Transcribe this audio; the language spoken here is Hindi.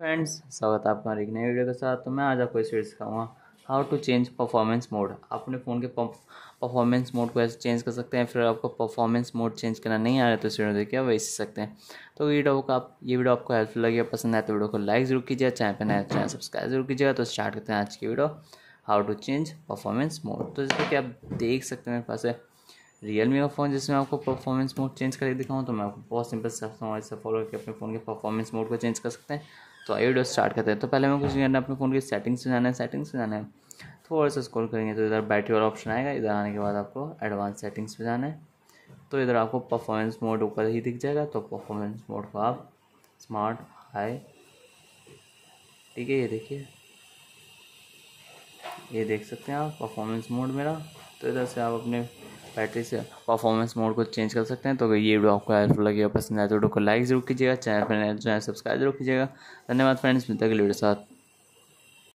फ्रेंड्स स्वागत है आपका एक नए वीडियो के साथ तो मैं आज आपको इस वीडियो सिखाऊंगा how to change performance mode अपने फ़ोन के परफॉर्मेंस मोड को ऐसे चेंज कर सकते हैं फिर आपको परफॉर्मेंस मोड चेंज करना नहीं आ रहा है तो इस वीडियो देखिए वही सीख सकते हैं तो वीडियो का आप ये वीडियो आपको हेल्पफुल लगे पसंद आए तो वीडियो को लाइक जरूर कीजिए चैनल पर नया तो चैनल सब्सक्राइब जरूर कीजिएगा तो स्टार्ट करते हैं आज की video how to change performance mode तो जैसे कि आप देख सकते हैं मेरे पास है रियलमी का फ़ोन जिसमें आपको परफॉर्मेंस मोड चेंज करके दिखाऊँ तो मैं आपको बहुत सिंपल स्टेप्स हूँ ऐसे फॉलो करके अपने फ़ोन के परफॉर्मेंस मोड को चेंज कर सकते हैं तो आइए वीडियो स्टार्ट करते हैं तो पहले हमें कुछ करना अपने फ़ोन की सेटिंग्स में जाना है सेटिंग्स से जाना है थोड़ा सा स्क्रॉल करेंगे तो इधर बैटरी वाला ऑप्शन आएगा इधर आने के बाद आपको एडवांस सेटिंग्स पर जाना है तो इधर आपको परफॉर्मेंस मोड ऊपर ही दिख जाएगा तो परफॉर्मेंस मोड को आप स्मार्ट हाई ठीक है ये देखिए ये देख सकते हैं आप परफॉर्मेंस मोड मेरा तो इधर से आप अपने बैटरी से परफॉर्मेंस मोड को चेंज कर सकते हैं तो अगर ये वीडियो आपको हेल्पफुल लगेगा पसंद आए तो वीडियो को लाइक जरूर कीजिएगा चैनल पर नए जो है सब्सक्राइब जरूर कीजिएगा धन्यवाद फ्रेंड्स मिलते अगले वीडियो साथ